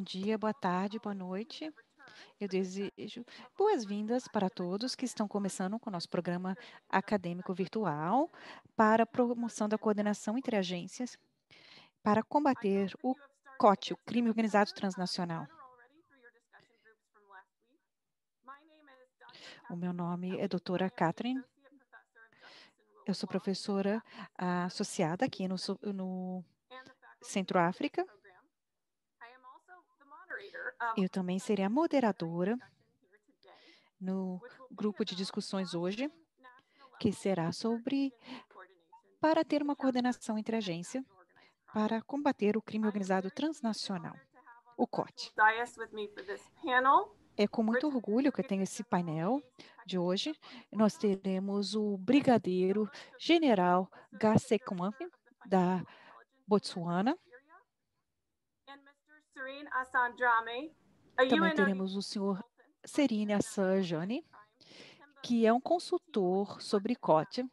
Bom dia, boa tarde, boa noite. Eu desejo boas-vindas para todos que estão começando com o nosso programa acadêmico virtual para a promoção da coordenação entre agências para combater o COT, o crime organizado transnacional. O meu nome é doutora Catherine. Eu sou professora associada aqui no, no Centro África eu também serei a moderadora no grupo de discussões hoje, que será sobre para ter uma coordenação entre agência para combater o crime organizado transnacional, o COT. É com muito orgulho que eu tenho esse painel de hoje. Nós teremos o Brigadeiro General Gasekwamp, da Botsuana, também teremos o senhor Serine Assanjani, que é um consultor sobre COT.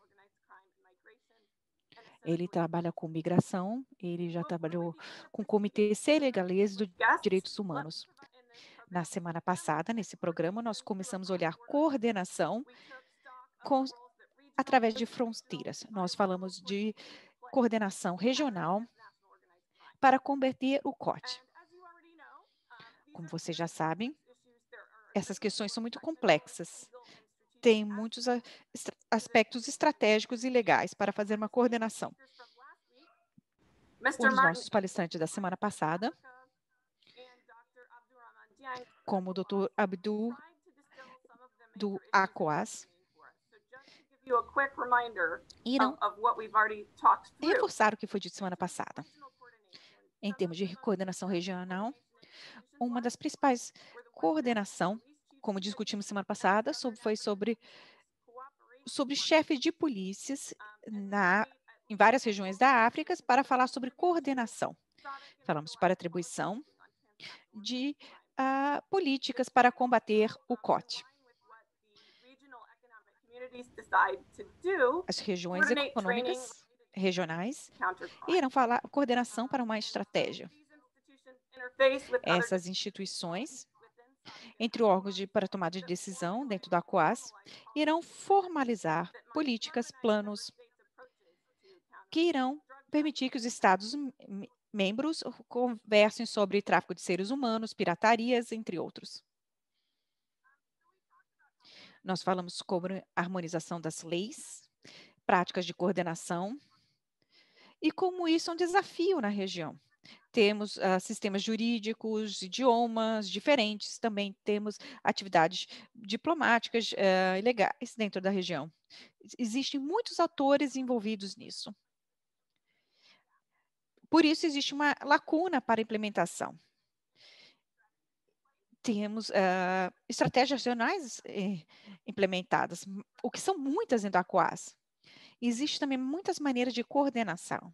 Ele trabalha com migração, ele já trabalhou com o Comitê Senegalês dos Direitos Humanos. Na semana passada, nesse programa, nós começamos a olhar coordenação com, através de fronteiras. Nós falamos de coordenação regional para combater o COT como vocês já sabem, essas questões são muito complexas. Tem muitos aspectos estratégicos e legais para fazer uma coordenação. Um dos nossos palestrantes da semana passada, como o Dr. Abdul do ACOAS, irão reforçar o que foi dito semana passada. Em termos de coordenação regional, uma das principais coordenação, como discutimos semana passada, foi sobre sobre chefes de polícias na, em várias regiões da África para falar sobre coordenação. Falamos para atribuição de uh, políticas para combater o COT. As regiões econômicas regionais irão falar coordenação para uma estratégia essas instituições entre órgãos de, para tomada de decisão dentro da COAS irão formalizar políticas, planos que irão permitir que os Estados membros conversem sobre tráfico de seres humanos, piratarias, entre outros. Nós falamos sobre harmonização das leis, práticas de coordenação e como isso é um desafio na região temos uh, sistemas jurídicos, idiomas diferentes, também temos atividades diplomáticas uh, ah, ilegais dentro da região. Existem muitos atores envolvidos nisso. Por isso, existe uma lacuna para implementação. Temos uh, estratégias regionais eh, implementadas, o que são muitas em Dacoas. Existem também muitas maneiras de coordenação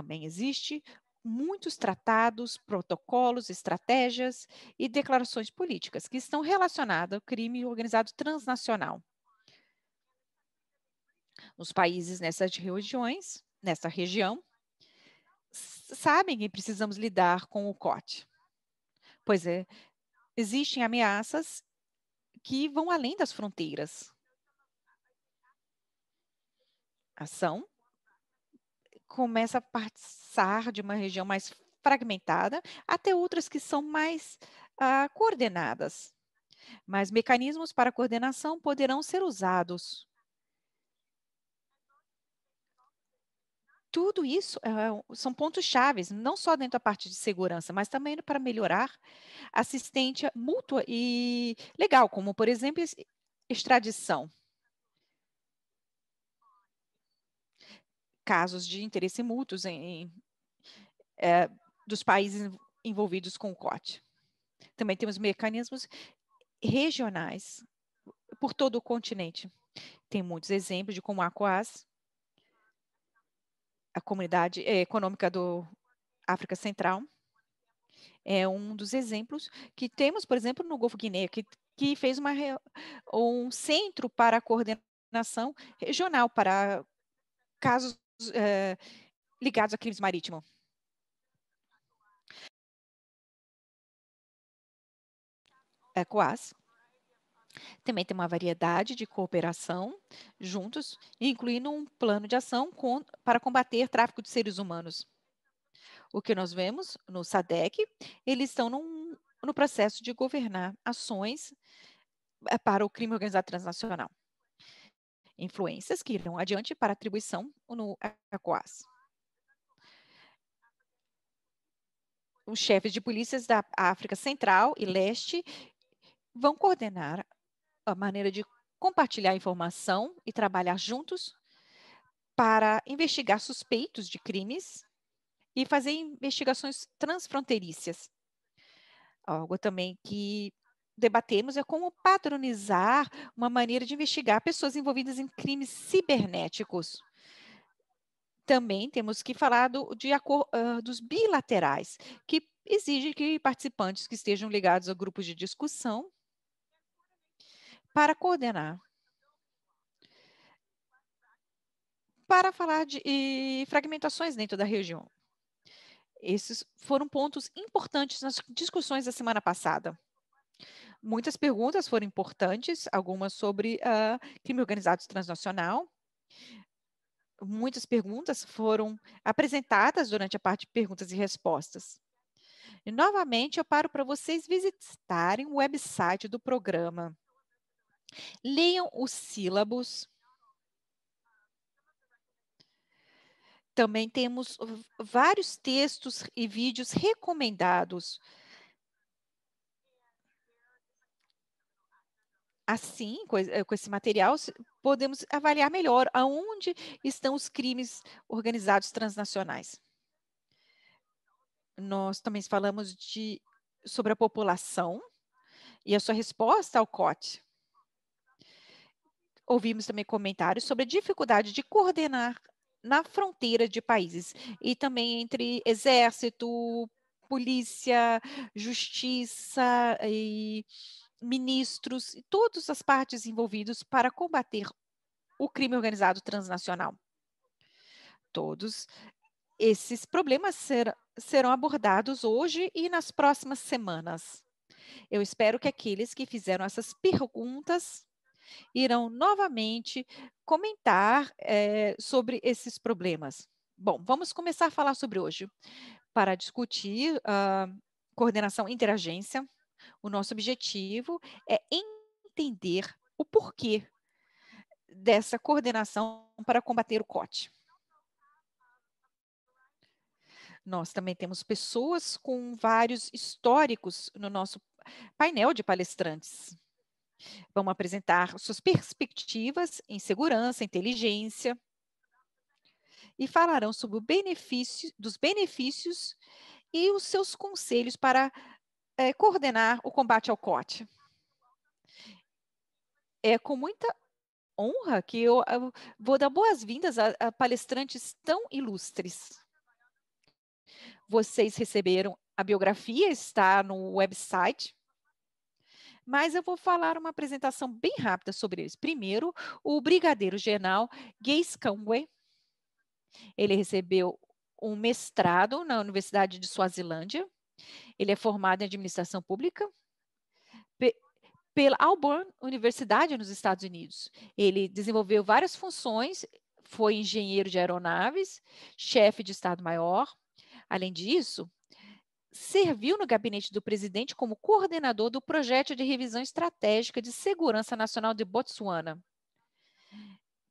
também existe muitos tratados, protocolos, estratégias e declarações políticas que estão relacionadas ao crime organizado transnacional. Os países nessas regiões, nessa região, sabem que precisamos lidar com o COT. Pois é, existem ameaças que vão além das fronteiras. Ação começa a passar de uma região mais fragmentada até outras que são mais ah, coordenadas. Mas mecanismos para coordenação poderão ser usados. Tudo isso é, são pontos chaves, não só dentro da parte de segurança, mas também para melhorar assistência mútua e legal, como, por exemplo, extradição. casos de interesse mútuos em, em, é, dos países envolvidos com o COT. Também temos mecanismos regionais por todo o continente. Tem muitos exemplos de como a COAS, a Comunidade é, Econômica do África Central, é um dos exemplos que temos, por exemplo, no Golfo Guiné, que, que fez uma, um centro para coordenação regional para casos eh, ligados a crimes marítimos. É, COAS também tem uma variedade de cooperação juntos, incluindo um plano de ação com, para combater tráfico de seres humanos. O que nós vemos no SADEC, eles estão num, no processo de governar ações eh, para o crime organizado transnacional influências que irão adiante para atribuição no ECOAS. Os chefes de polícias da África Central e Leste vão coordenar a maneira de compartilhar informação e trabalhar juntos para investigar suspeitos de crimes e fazer investigações transfronteiriças. Algo também que debatemos é como padronizar uma maneira de investigar pessoas envolvidas em crimes cibernéticos. Também temos que falar do, de, dos bilaterais, que exigem que participantes que estejam ligados a grupos de discussão para coordenar. Para falar de fragmentações dentro da região. Esses foram pontos importantes nas discussões da semana passada muitas perguntas foram importantes, algumas sobre uh, crime organizado transnacional. Muitas perguntas foram apresentadas durante a parte de perguntas e respostas. E, novamente, eu paro para vocês visitarem o website do programa. Leiam os sílabos. Também temos vários textos e vídeos recomendados assim, eh, com esse material, podemos avaliar melhor aonde estão os crimes organizados transnacionais. Nós também falamos de, sobre a população e a sua resposta ao COT. Ouvimos também comentários sobre a dificuldade de coordenar na fronteira de países e também entre exército, polícia, justiça e ministros e todas as partes envolvidas para combater o crime organizado transnacional. Todos esses problemas ser, serão abordados hoje e nas próximas semanas. Eu espero que aqueles que fizeram essas perguntas irão novamente comentar é, sobre esses problemas. Bom, vamos começar a falar sobre hoje para discutir a uh, coordenação interagência o nosso objetivo é entender o porquê dessa coordenação para combater o COT. Nós também temos pessoas com vários históricos no nosso painel de palestrantes. Vamos apresentar suas perspectivas em segurança, inteligência, e falarão sobre o benefício, dos benefícios e os seus conselhos para é, coordenar o combate ao COT. É com muita honra que eu, eu vou dar boas-vindas a, a palestrantes tão ilustres. Vocês receberam a biografia, está no website mas eu vou falar uma apresentação bem rápida sobre eles. Primeiro, o brigadeiro general Gays Conway. Ele recebeu um mestrado na Universidade de Suazilândia ele é formado em administração pública pela Auburn Universidade nos Estados Unidos. Ele desenvolveu várias funções, foi engenheiro de aeronaves, chefe de Estado-Maior. Além disso, serviu no gabinete do presidente como coordenador do projeto de revisão estratégica de segurança nacional de Botsuana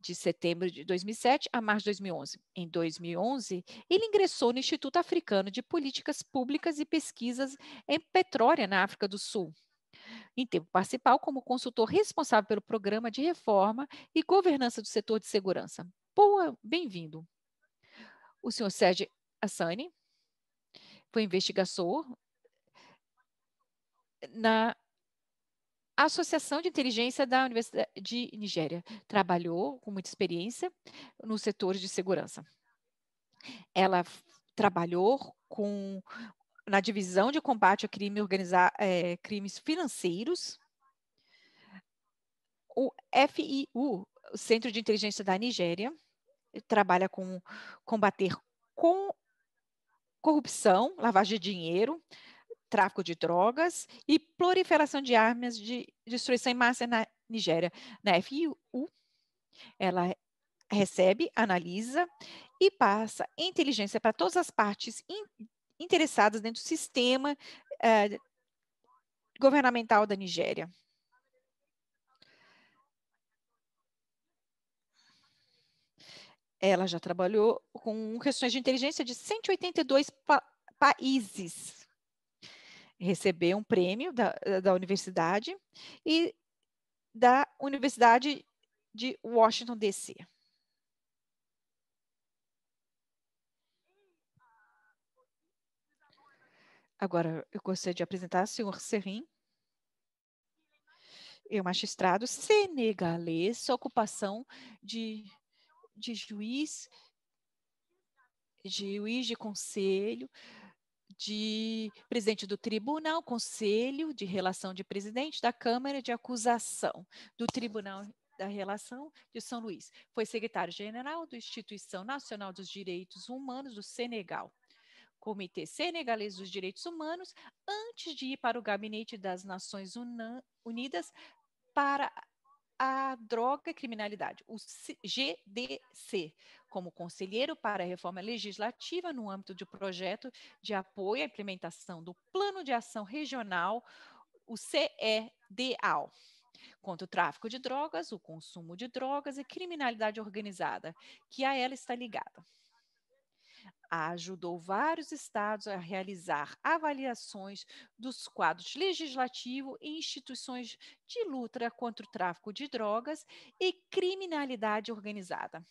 de setembro de 2007 a março de 2011. Em 2011, ele ingressou no Instituto Africano de Políticas Públicas e Pesquisas em Petróleo na África do Sul. Em tempo parcial, como consultor responsável pelo programa de reforma e governança do setor de segurança. Boa, bem-vindo. O senhor Sérgio Assani foi investigador na a Associação de Inteligência da Universidade de Nigéria. Trabalhou com muita experiência no setor de segurança. Ela trabalhou com na divisão de combate a crime organizar, é, crimes financeiros. O FIU, o Centro de Inteligência da Nigéria, trabalha com combater com corrupção, lavagem de dinheiro, tráfico de drogas e proliferação de armas de destruição em massa na Nigéria. Na FIU, ela recebe, analisa e passa inteligência para todas as partes in, interessadas dentro do sistema eh, governamental da Nigéria. Ela já trabalhou com questões de inteligência de 182 pa países receber um prêmio da, eh, da universidade e da Universidade de Washington, D.C. Agora, eu gostaria de apresentar o senhor Serim. É um magistrado senegalês, ocupação de, de juiz, de juiz de conselho, de presidente do tribunal, conselho de relação de presidente da Câmara de Acusação do Tribunal da Relação de São Luís. Foi secretário-geral da Instituição Nacional dos Direitos Humanos do Senegal. Comitê Senegalês dos Direitos Humanos, antes de ir para o Gabinete das Nações Unidas para a droga e criminalidade, o GDC, como conselheiro para a reforma legislativa no âmbito do projeto de apoio à implementação do Plano de Ação Regional, o CEDAO, contra o tráfico de drogas, o consumo de drogas e criminalidade organizada, que a ela está ligada ajudou vários estados a realizar avaliações dos quadros legislativo e instituições de luta contra o tráfico de drogas e criminalidade organizada.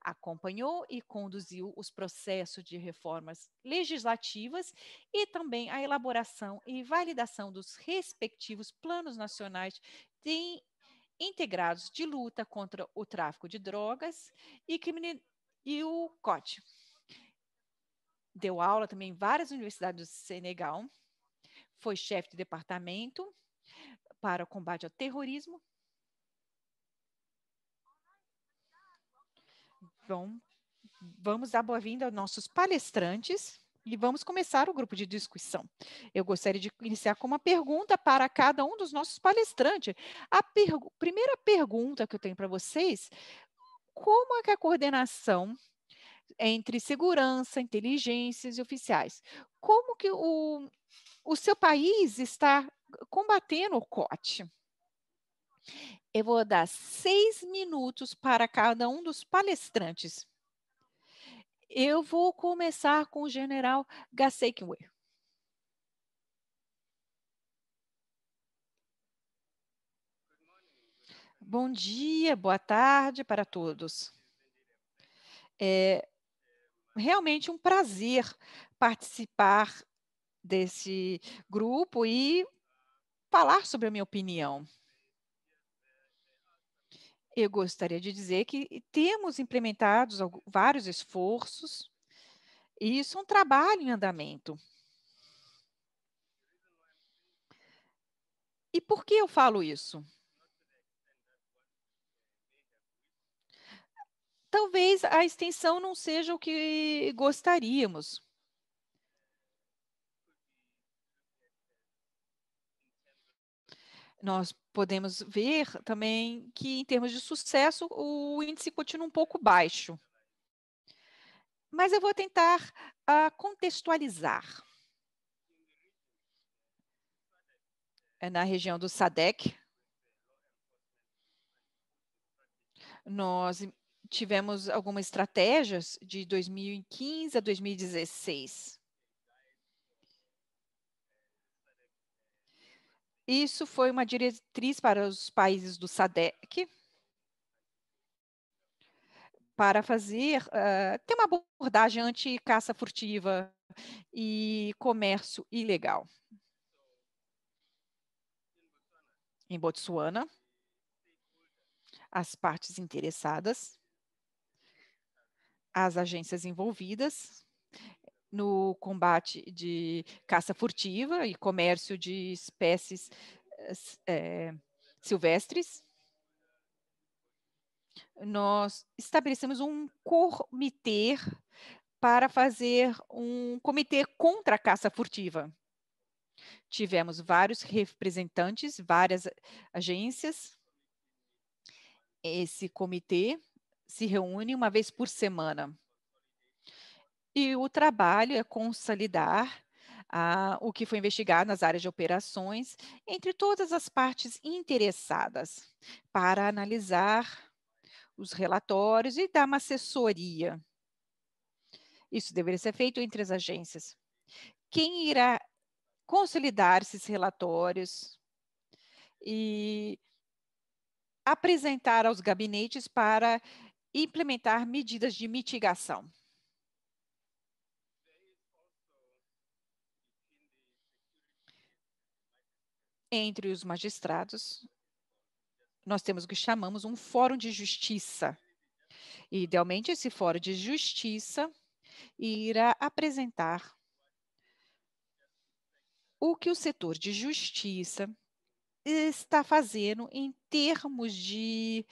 Acompanhou e conduziu os processos de reformas legislativas e também a elaboração e validação dos respectivos planos nacionais de integrados de luta contra o tráfico de drogas e, e o COT, deu aula também em várias universidades do Senegal, foi chefe de departamento para o combate ao terrorismo. Bom, vamos dar boa-vinda aos nossos palestrantes e vamos começar o grupo de discussão. Eu gostaria de iniciar com uma pergunta para cada um dos nossos palestrantes. A primeira pergunta que eu tenho para vocês, como é que a coordenação entre segurança, inteligências e oficiais. Como que o, o seu país está combatendo o COT? Eu vou dar seis minutos para cada um dos palestrantes. Eu vou começar com o general Gasekwe. Bom dia, boa tarde para todos. É, realmente um prazer participar desse grupo e falar sobre a minha opinião. Eu gostaria de dizer que temos implementado vários esforços e isso é um trabalho em andamento. E por que eu falo isso? talvez a extensão não seja o que gostaríamos. Nós podemos ver também que, em termos de sucesso, o índice continua um pouco baixo. Mas eu vou tentar uh, contextualizar. É na região do SADEC, nós tivemos algumas estratégias de 2015 a 2016. Isso foi uma diretriz para os países do SADEC para fazer uh, ter uma abordagem anti-caça furtiva e comércio ilegal. Em Botsuana, as partes interessadas as agências envolvidas no combate de caça furtiva e comércio de espécies é, silvestres. Nós estabelecemos um comitê para fazer um comitê contra a caça furtiva. Tivemos vários representantes, várias agências. Esse comitê se reúne uma vez por semana. E o trabalho é consolidar ah, o que foi investigado nas áreas de operações entre todas as partes interessadas para analisar os relatórios e dar uma assessoria. Isso deveria ser feito entre as agências. Quem irá consolidar esses relatórios e apresentar aos gabinetes para implementar medidas de mitigação. Entre os magistrados, nós temos o que chamamos um fórum de justiça. E, idealmente, esse fórum de justiça irá apresentar o que o setor de justiça está fazendo em termos de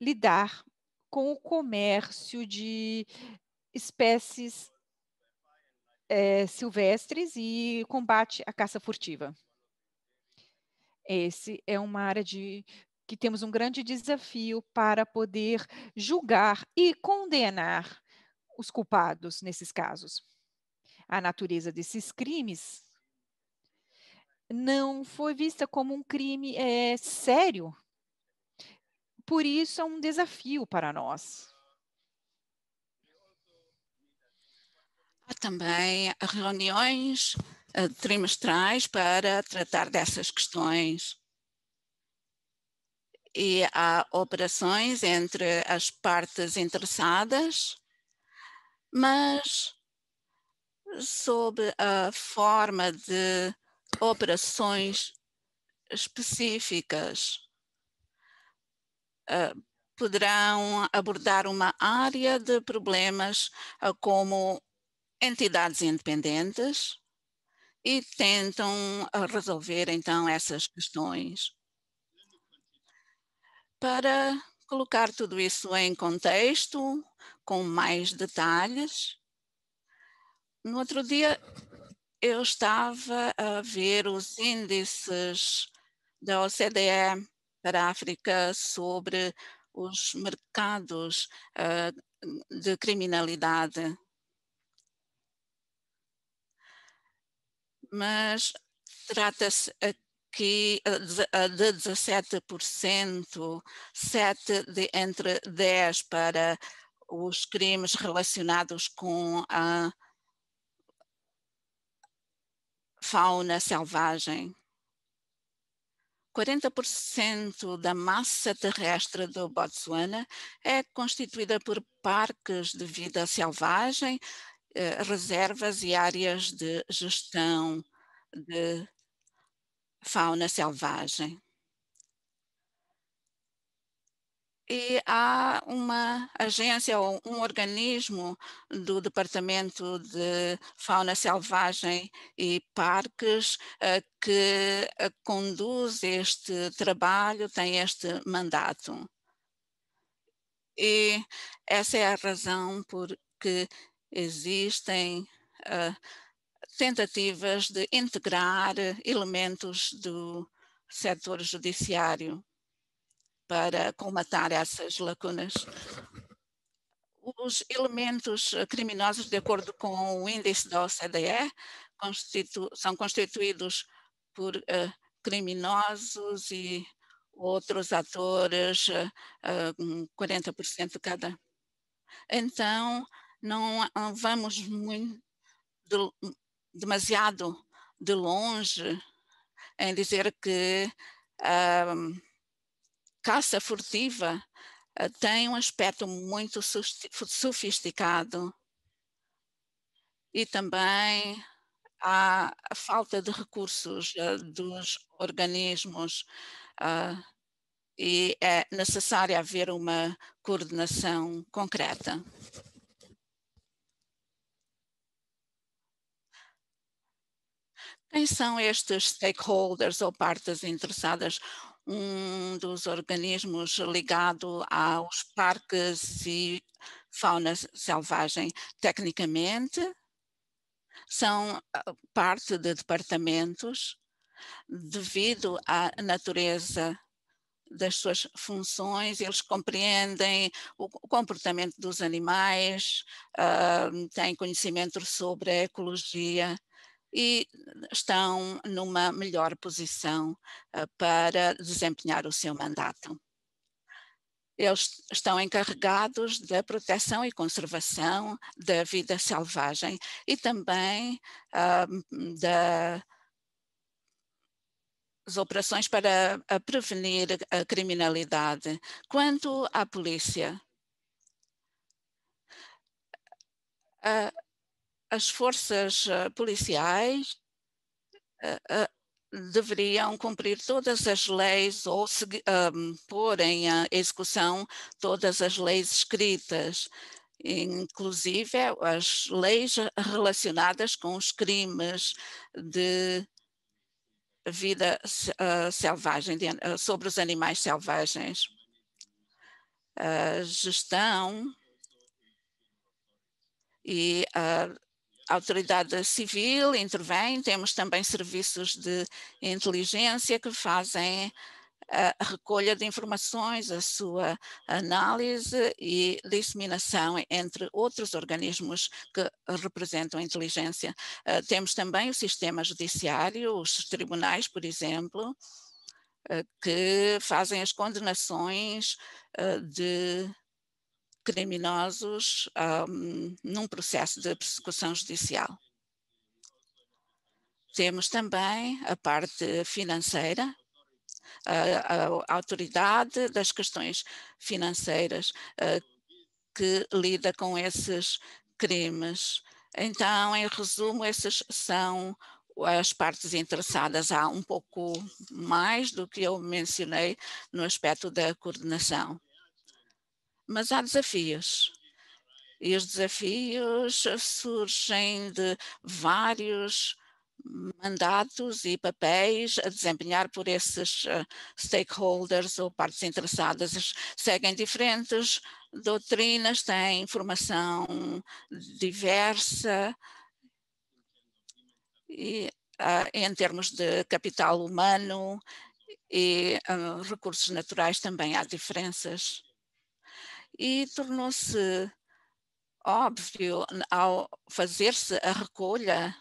lidar com o comércio de espécies é, silvestres e combate à caça furtiva. Esse é uma área de que temos um grande desafio para poder julgar e condenar os culpados nesses casos. A natureza desses crimes não foi vista como um crime é, sério por isso é um desafio para nós. Há também reuniões eh, trimestrais para tratar dessas questões. E há operações entre as partes interessadas, mas sob a forma de operações específicas poderão abordar uma área de problemas uh, como entidades independentes e tentam ah, resolver então essas questões. Para colocar tudo isso em contexto, com mais detalhes, no outro dia eu estava a ver os índices da OCDE para a África sobre os mercados uh, de criminalidade. Mas trata-se aqui ah, de 17%, ah, 7 de entre 10 para os crimes relacionados com a fauna selvagem. 40% da massa terrestre do Botsuana é constituída por parques de vida selvagem, eh, reservas e áreas de gestão de fauna selvagem. e há uma agência ou um organismo do Departamento de Fauna Selvagem e Parques eh, que eh, conduz este trabalho, tem este mandato. E essa é a razão por que existem eh, tentativas de integrar elementos do setor judiciário para colmatar essas lacunas. Os elementos eh, criminosos, de acordo com o índice da OCDE, constitu são constituídos por uh, criminosos e outros atores, uh, eh, 40% de cada. Então, não vamos muito de, demasiado de longe em dizer que ah, caça furtiva eh, tem um aspecto muito sofisticado e também há a falta de recursos eh, dos organismos eh, e é necessário haver uma coordenação concreta. Quem são estes stakeholders ou partes interessadas? um dos organismos ligado aos parques e fauna selvagem tecnicamente, são ah, parte de departamentos devido à natureza das suas funções, eles compreendem o comportamento dos animais, uh, têm conhecimento sobre a ecologia e estão numa melhor posição eh, para desempenhar o seu mandato. Eles estão encarregados da proteção e conservação da vida selvagem e também ah, das da, operações para a prevenir a criminalidade. Quanto à polícia, ah, as forças eh, policiais eh, eh, deveriam cumprir todas as leis ou um, ehm, pôr em execução todas as leis escritas, inclusive as leis relacionadas com os crimes de vida uh, selvagem, de, uh, sobre os animais selvagens. A gestão e a autoridade civil intervém, temos também serviços de inteligência que fazem eh, a recolha de informações, a sua análise e disseminação entre outros organismos que representam a inteligência. Eh, temos também o sistema judiciário, os tribunais, por exemplo, eh, que fazem as condenações de criminosos um, num processo de persecução judicial. Temos também a parte financeira, a, a autoridade das questões financeiras uh, que lida com esses crimes. Então, em resumo, essas são as partes interessadas há um pouco mais do que eu mencionei no aspecto da coordenação mas há desafios. E os desafios surgem de vários mandatos e papéis a desempenhar por esses eh, stakeholders ou partes interessadas. Seguem diferentes doutrinas, têm informação diversa e, eh, em termos de capital humano e eh, recursos naturais também há diferenças e tornou-se óbvio ao fazer-se a recolha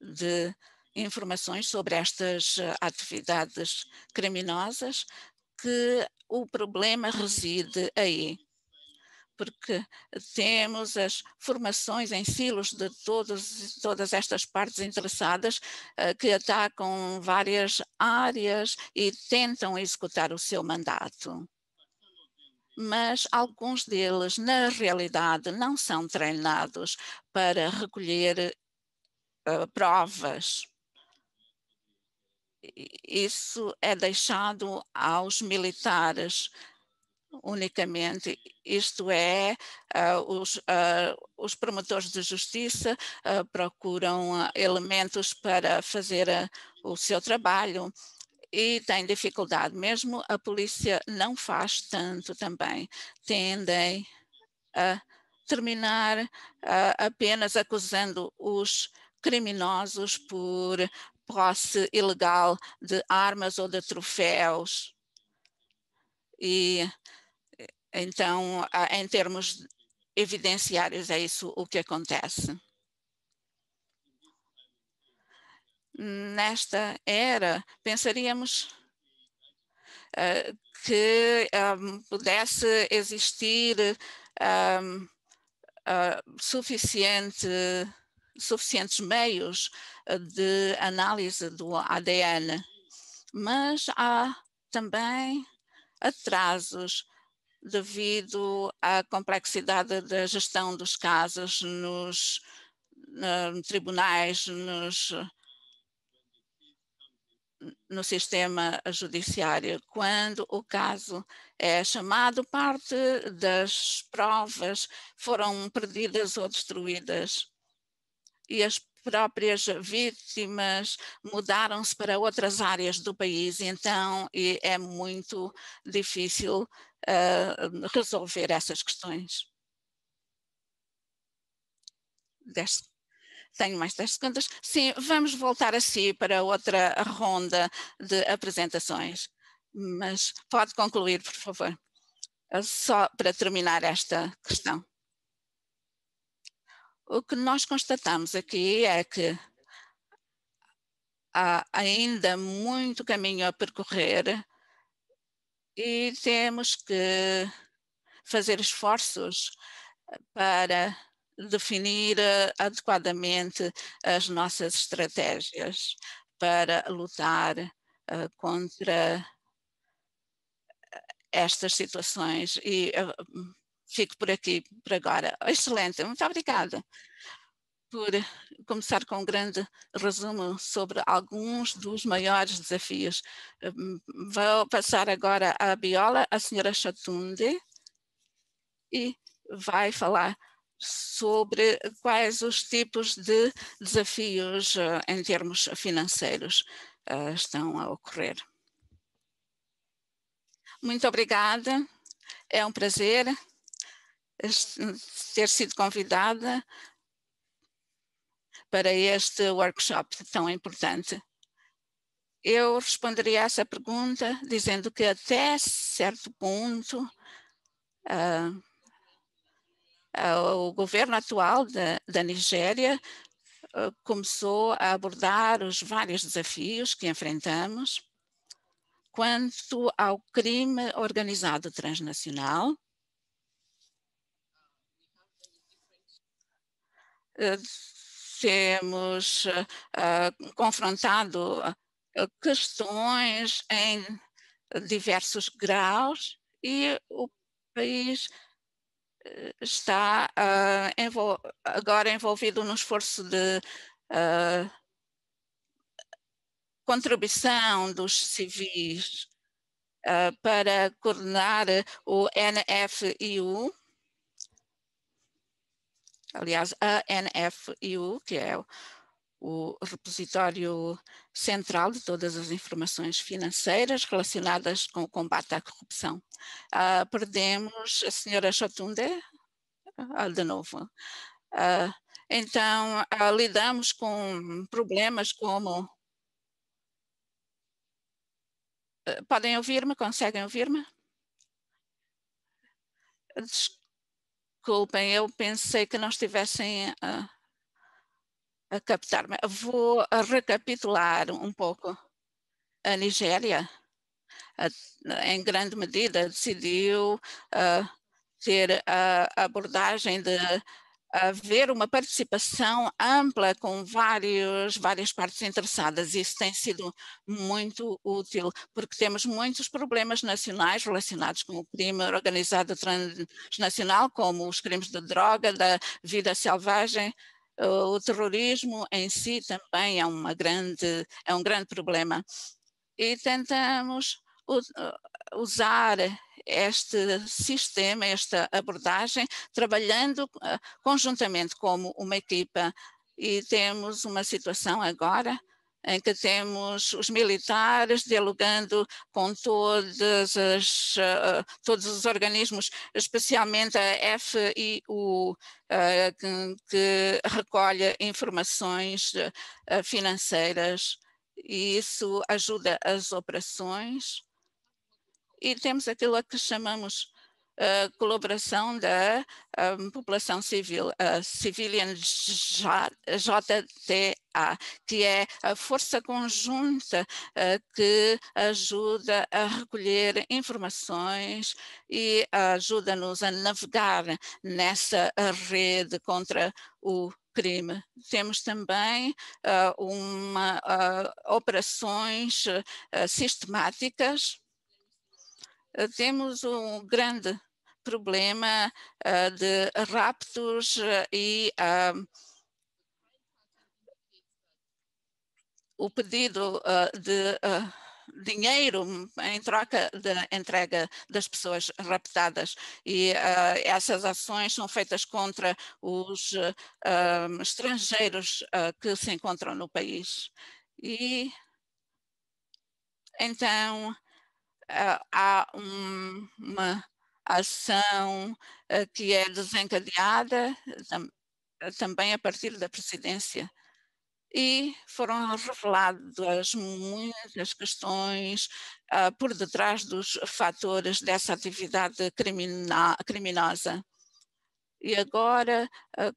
de informações sobre estas eh, atividades criminosas que o problema reside aí. Porque temos as formações em silos de todos, todas estas partes interessadas eh, que atacam várias áreas e tentam executar o seu mandato mas alguns deles, na realidade, não são treinados para recolher uh, provas. Isso é deixado aos militares unicamente, isto é, uh, os, uh, os, promotores de justiça procuram elementos para fazer o seu trabalho e tem dificuldade. Mesmo a polícia não faz tanto também, tendem a terminar uh, apenas acusando os criminosos por posse ilegal de armas ou de troféus. E então, em termos evidenciários, é isso o que acontece. nesta era, pensaríamos uh, que um, ehm, pudesse existir um, ehm, uh, eh, suficiente, suficientes meios de análise do ADN, mas há também atrasos devido à complexidade da gestão dos casos nos uh, tribunais, nos no sistema judiciário, quando o caso é chamado, parte das provas foram perdidas ou destruídas. E as próprias vítimas mudaram-se para outras áreas do país, então é muito difícil uh, resolver essas questões. Deste tenho mais 10 segundos. Sim, vamos voltar a si para outra ronda de apresentações. Mas pode concluir, por favor. Ah, só para terminar esta questão. O que nós constatamos aqui é que há ainda muito caminho a percorrer e temos que fazer esforços para definir eh, adequadamente as nossas estratégias para lutar eh, contra eh, estas situações e fico por aqui por agora. Excelente, muito obrigada por começar com um grande resumo sobre alguns dos maiores desafios. Vou passar agora à Biola, a senhora Chatunde, e vai falar sobre quais os tipos de desafios eh, em termos financeiros eh, estão a ocorrer. Muito obrigada, é um prazer ter sido convidada para este workshop tão importante. Eu responderia a essa pergunta dizendo que até certo ponto uh, ah, o governo atual da, da Nigéria ah, começou a abordar os vários desafios que enfrentamos quanto ao crime organizado transnacional. Ah, temos uh, confrontado questões em diversos graus e o país está uh, envol agora envolvido no esforço de uh, contribuição dos civis uh, para coordenar o NFIU, aliás, a NFIU, que é o repositório central de todas as informações financeiras relacionadas com o combate à corrupção. Uh, perdemos a senhora Chotunde, uh, ah, de novo. Uh, então, lidamos com problemas como. podem ouvir-me? Conseguem ouvir-me? Desculpem, eu pensei que não estivessem. Uh, a captar. Vou ah, recapitular um pouco. A Nigéria, em grande medida, decidiu ah, ter a abordagem de haver uma participação ampla com vários, várias partes interessadas. Isso tem sido muito útil, porque temos muitos problemas nacionais relacionados com o crime organizado transnacional, como os crimes de droga, da vida selvagem, o terrorismo em si também é, uma grande, é um grande problema. E tentamos uh, usar este sistema, esta abordagem, trabalhando uh, conjuntamente como uma equipa. E temos uma situação agora em que temos os militares dialogando com todas as, uh, todos os organismos, especialmente a FIU, uh, eh, que, que, recolhe informações uh, financeiras e isso ajuda as operações. E temos aquilo a que chamamos a colaboração da hum, população civil, a Civilian JTA, que é a força conjunta eh, que ajuda a recolher informações e ajuda-nos a navegar nessa rede contra o crime. Temos também uh, uma, uh, operações sistemáticas eh, temos um grande problema eh, de raptos eh, e ah, o pedido de dinheiro em troca da entrega das pessoas raptadas e uh, essas ações são feitas contra os uh, estrangeiros uh, que se encontram no país. E então eh, há um, uma ação eh, que é desencadeada também a partir da presidência. E foram reveladas muitas questões uh, por detrás dos fatores dessa atividade criminal, criminosa. E agora, uh,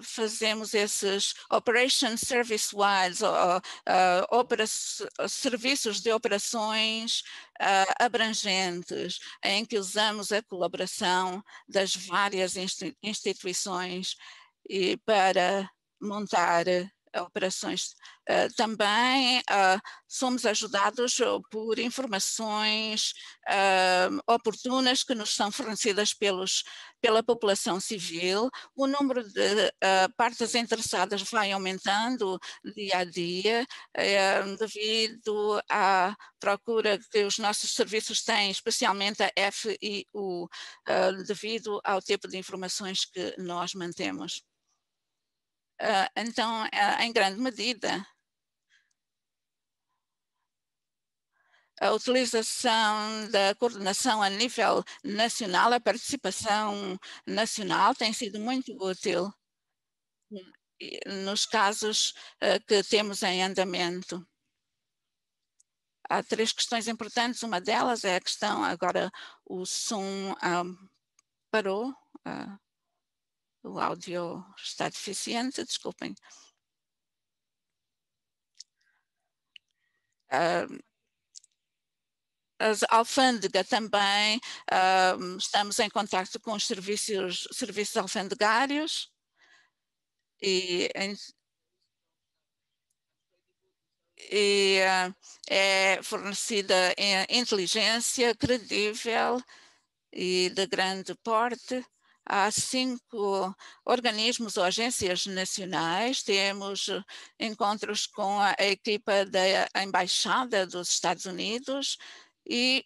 fazemos esses Operation Service Wise, ou, uh, ah, opera serviços de operações uh, abrangentes, em que usamos a colaboração das várias instituições e para montar operações. Eh, também eh, somos ajudados eh, por informações oportunas que nos são fornecidas pelos, pela população civil. O número de partes interessadas vai aumentando dia a dia, devido à procura que os nossos serviços têm, especialmente a FIU, devido ao tipo de informações que nós mantemos. Ah, então, em grande medida, a utilização da coordenação a nível nacional, a participação nacional tem sido muito útil nos casos ah, que temos em andamento. Há três questões importantes, uma delas é a questão, agora o som ah, parou. O áudio está deficiente, desculpem. Uh, ah, a alfândega também, uh, estamos em contato com os serviços, serviços alfandegários e, e uh, é fornecida inteligência credível e de grande porte há cinco organismos ou agências nacionais, temos eh, encontros com a, a equipa da Embaixada dos Estados Unidos e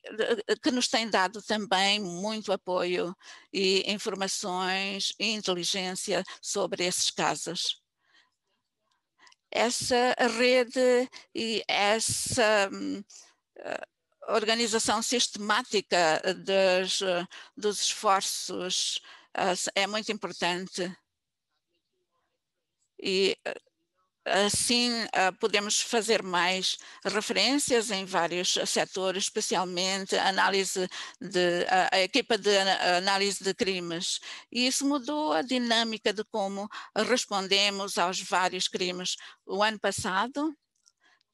eh, que nos tem dado também muito apoio e informações e inteligência sobre esses casos. Essa rede e essa hum, eh, organização sistemática dos, dos esforços é muito importante. E eh, assim eh, podemos fazer mais referências em vários setores, especialmente análise de a, equipa de análise de crimes. E isso mudou a dinâmica de como respondemos aos vários crimes. O ano passado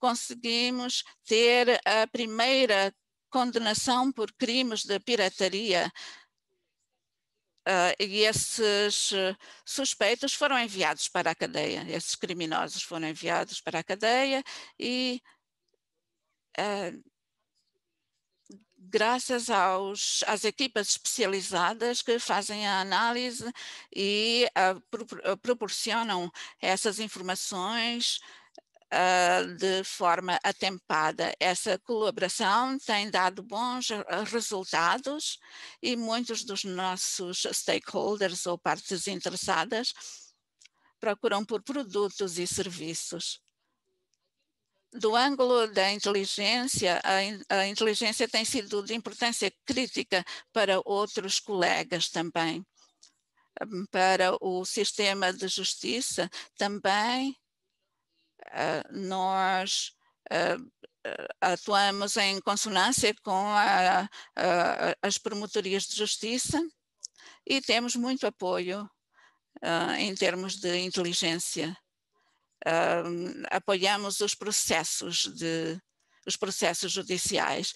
conseguimos ter a primeira condenação por crimes de pirataria Uh, e esses eh, suspeitos foram enviados para a cadeia, esses criminosos foram enviados para a cadeia e uh, graças aos, às equipas especializadas que fazem a análise e uh, ah, pro, proporcionam essas informações uh, de forma atempada. Essa colaboração tem dado bons ah, resultados e muitos dos nossos stakeholders ou partes interessadas procuram por produtos e serviços do ângulo da inteligência, a, in, a, inteligência tem sido de importância crítica para outros colegas também. Para o sistema de justiça, também nós eh, eh, atuamos em consonância com a, a, as promotorias de justiça e temos muito apoio eh, em termos de inteligência. apoiamos os processos de os processos judiciais.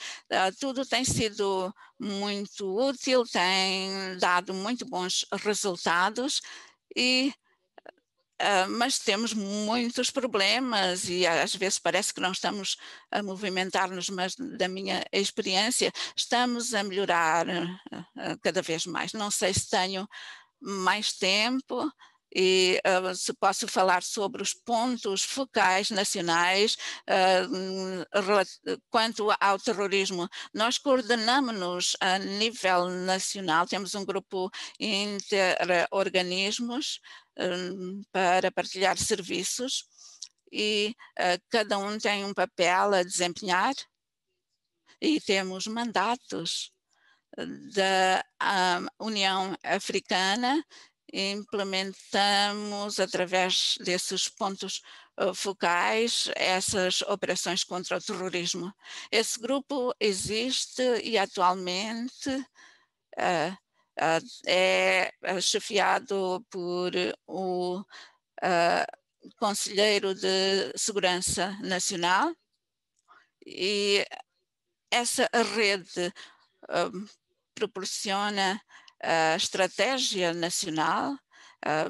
tudo tem sido muito útil, tem dado muito bons resultados e ah, mas temos muitos problemas e às vezes parece que não estamos a movimentar-nos, mas da minha experiência, estamos a melhorar ah, ah, cada vez mais. Não sei se tenho mais tempo, e uh, se posso falar sobre os pontos focais nacionais uh, quanto ao terrorismo. Nós coordenamos-nos a nível nacional, temos um grupo interorganismos um, para partilhar serviços e uh, cada um tem um papel a desempenhar e temos mandatos da União Africana implementamos através desses pontos eh, focais essas operações contra o terrorismo. Esse grupo existe e atualmente uh, uh, é chefiado por o Conselheiro de Segurança Nacional e essa rede proporciona a estratégia nacional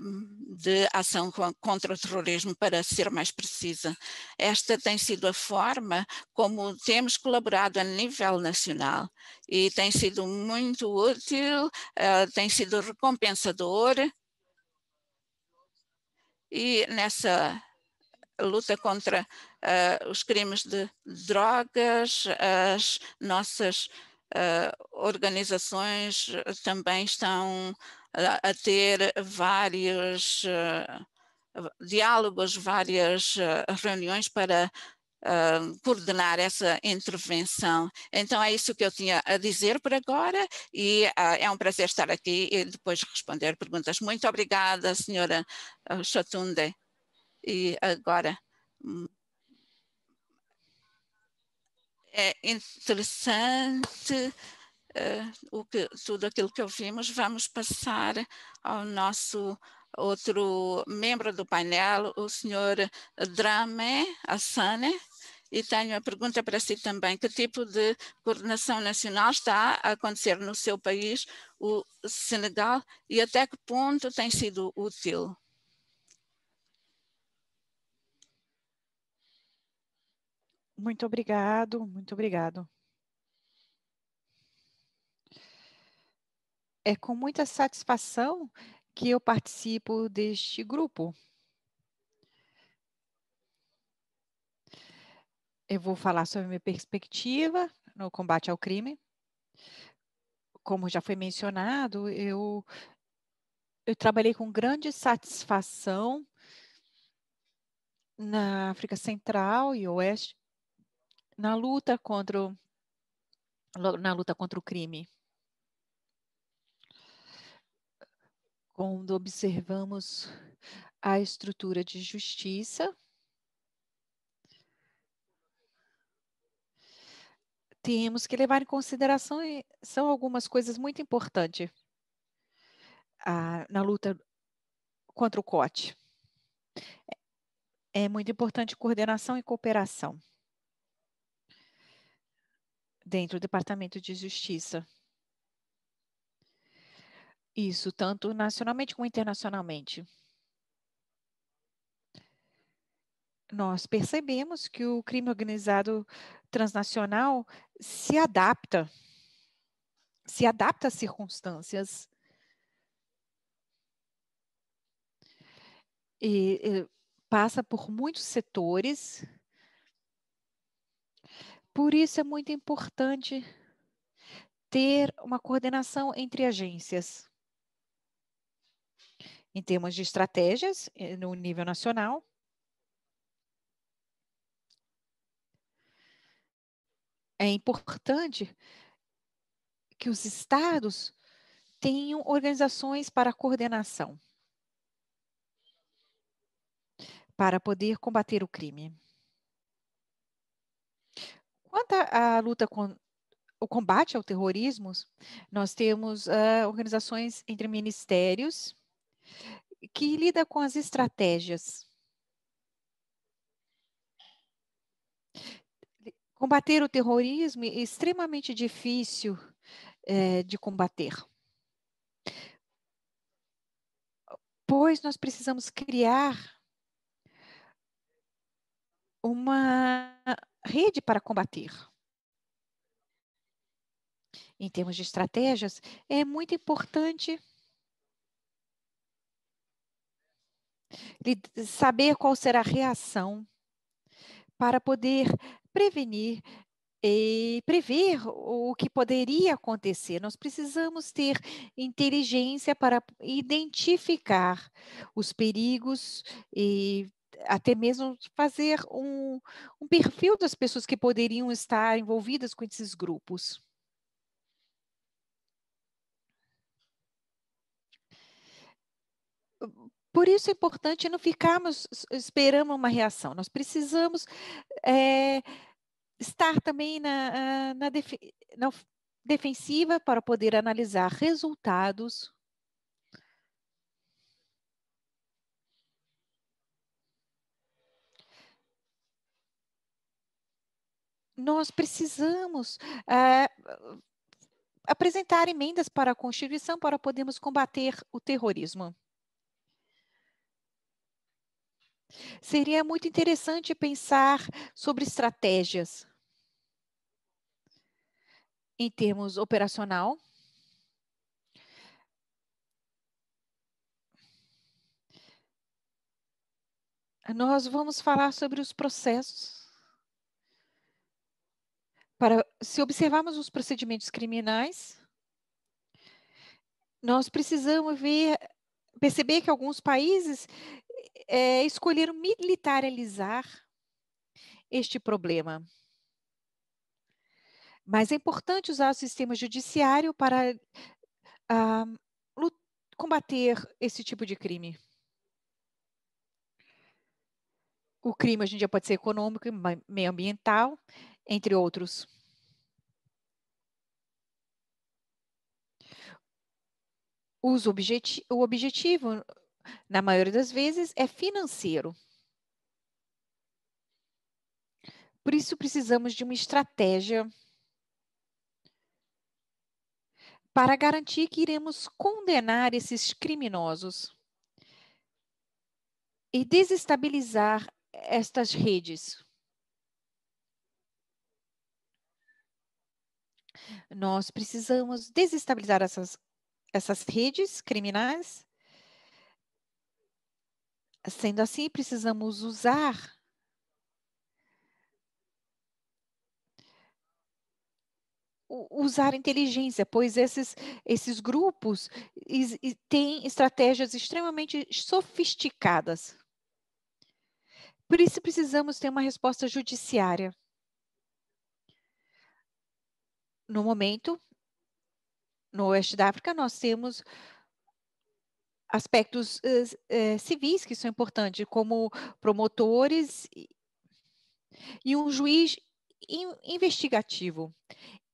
hum, de ação contra o terrorismo, para ser mais precisa. Esta tem sido a forma como temos colaborado a nível nacional e tem sido muito útil, eh, tem sido recompensador. E nessa luta contra uh, os crimes de drogas, as nossas uh, organizações eh, também estão a, a ter vários uh, eh, diálogos, várias uh, reuniões para Uh, coordenar essa intervenção. Então é isso que eu tinha a dizer por agora e uh, é um prazer estar aqui e depois responder perguntas. Muito obrigada, senhora Chatunde. E agora hum, é interessante eh, o que, tudo aquilo que ouvimos. Vamos passar ao nosso outro membro do painel, o senhor Drame Assane. E tenho uma pergunta para si também. Que tipo de coordenação nacional está a acontecer no seu país, o Senegal, e até que ponto tem sido útil? Muito obrigado, muito obrigado. É com muita satisfação que eu participo deste grupo. Eu vou falar sobre minha perspectiva no combate ao crime. Como já foi mencionado, eu, eu trabalhei com grande satisfação na África Central e Oeste na luta contra o, na luta contra o crime. Quando observamos a estrutura de justiça, temos que levar em consideração são algumas coisas muito importantes ah, na luta contra o COT. É, é muito importante coordenação e cooperação dentro do Departamento de Justiça. Isso, tanto nacionalmente como internacionalmente. Nós percebemos que o crime organizado transnacional se adapta, se adapta às circunstâncias. E, e passa por muitos setores por isso é muito importante ter uma coordenação entre agências. Em termos de estratégias, eh, no nível nacional, é importante que os estados tenham organizações para coordenação para poder combater o crime. Quanto à luta com o combate ao terrorismo, nós temos uh, organizações entre ministérios que lida com as estratégias. Combater o terrorismo é extremamente difícil é, de combater, pois nós precisamos criar uma rede para combater. Em termos de estratégias, é muito importante saber qual será a reação para poder prevenir e prever o que poderia acontecer. Nós precisamos ter inteligência para identificar os perigos e até mesmo fazer um, um perfil das pessoas que poderiam estar envolvidas com esses grupos. Por isso é importante não ficarmos esperando uma reação. Nós precisamos é, estar também na, ah, na, def, na defensiva para poder analisar resultados nós precisamos é, apresentar emendas para a Constituição para podermos combater o terrorismo. Seria muito interessante pensar sobre estratégias em termos operacional. Nós vamos falar sobre os processos para, se observarmos os procedimentos criminais, nós precisamos ver, perceber que alguns países é, escolheram militarizar este problema. Mas é importante usar o sistema judiciário para ah, combater esse tipo de crime. O crime hoje em dia pode ser econômico, meio ambiental, entre outros. o objetivo, na maioria das vezes, é financeiro. Por isso, precisamos de uma estratégia para garantir que iremos condenar esses criminosos e desestabilizar estas redes. Nós precisamos desestabilizar essas, essas redes criminais. Sendo assim, precisamos usar usar inteligência, pois esses, esses grupos is, is, têm estratégias extremamente sofisticadas. Por isso precisamos ter uma resposta judiciária no momento, no oeste da África, nós temos aspectos eh, eh, civis que são importantes, como promotores e um juiz investigativo.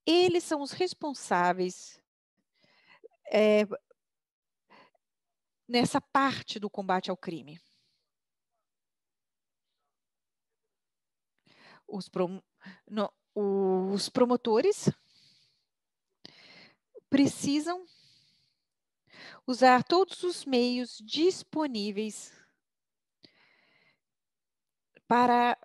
Eles são os responsáveis eh, nessa parte do combate ao crime. Os, prom no, os promotores precisam usar todos os meios disponíveis para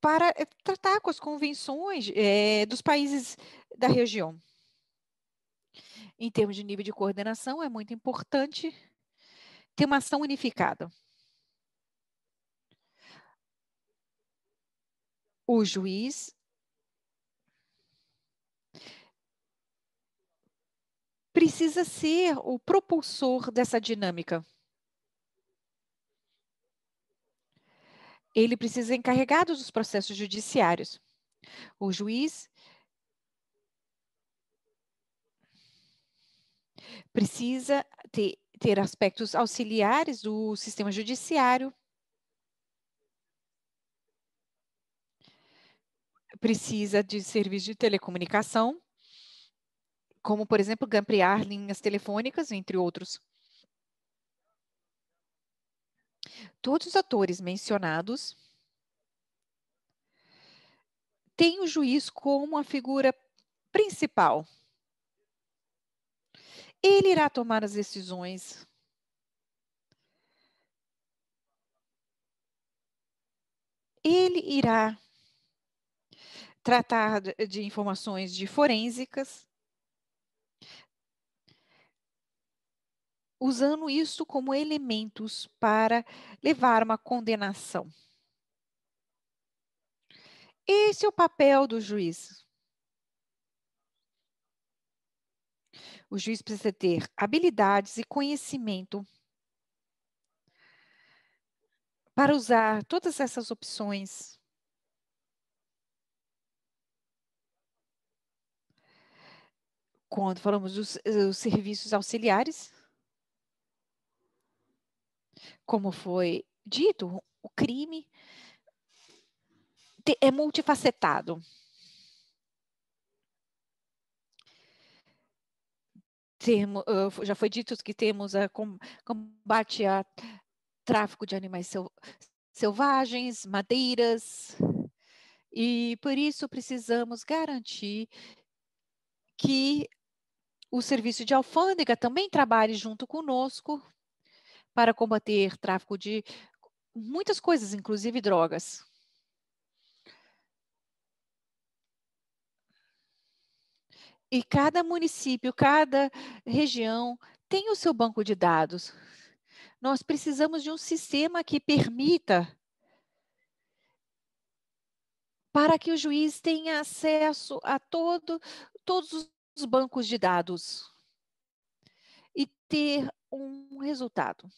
para eh, tratar com as convenções é, dos países da região. Em termos de nível de coordenação, é muito importante ter uma ação unificada. O juiz precisa ser o propulsor dessa dinâmica. Ele precisa ser encarregado dos processos judiciários. O juiz precisa ter, ter aspectos auxiliares do sistema judiciário. Precisa de serviço de telecomunicação como, por exemplo, gampriar linhas telefônicas, entre outros. Todos os atores mencionados têm o juiz como a figura principal. Ele irá tomar as decisões. Ele irá tratar de informações de forênsicas usando isso como elementos para levar uma condenação. Esse é o papel do juiz. O juiz precisa ter habilidades e conhecimento para usar todas essas opções. Quando falamos dos serviços auxiliares, como foi dito, o crime é multifacetado. Temo, ah, já foi dito que temos a combate a tráfico de animais selvagens, madeiras, e por isso precisamos garantir que o serviço de alfândega também trabalhe junto conosco para combater tráfico de muitas coisas, inclusive drogas. E cada município, cada região tem o seu banco de dados. Nós precisamos de um sistema que permita para que o juiz tenha acesso a todo, todos os bancos de dados e ter um resultado.